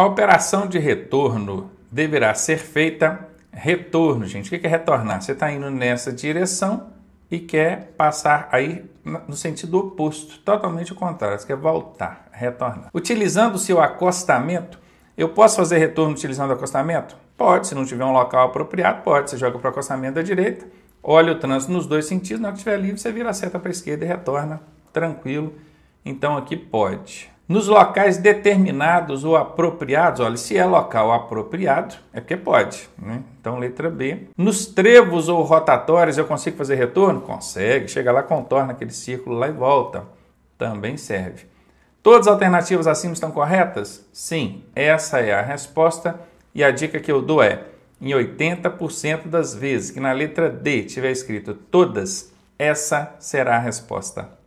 A operação de retorno deverá ser feita retorno, gente. O que é, é retornar? Você está indo nessa direção e quer passar aí no sentido oposto, totalmente o contrário. Você quer voltar, retornar. utilizando o seu acostamento, eu posso fazer retorno utilizando o acostamento? Pode, se não tiver um local apropriado, pode. Você joga para o acostamento da direita, olha o trânsito nos dois sentidos, na hora que estiver livre, você vira a seta para a esquerda e retorna tranquilo. Então aqui pode nos locais determinados ou apropriados, olha, se é local apropriado, é porque pode, né? Então, letra B. Nos trevos ou rotatórios, eu consigo fazer retorno? Consegue. Chega lá, contorna aquele círculo lá e volta. Também serve. Todas as alternativas acima estão corretas? Sim, essa é a resposta. E a dica que eu dou é: em 80% das vezes que na letra D tiver escrito todas, essa será a resposta.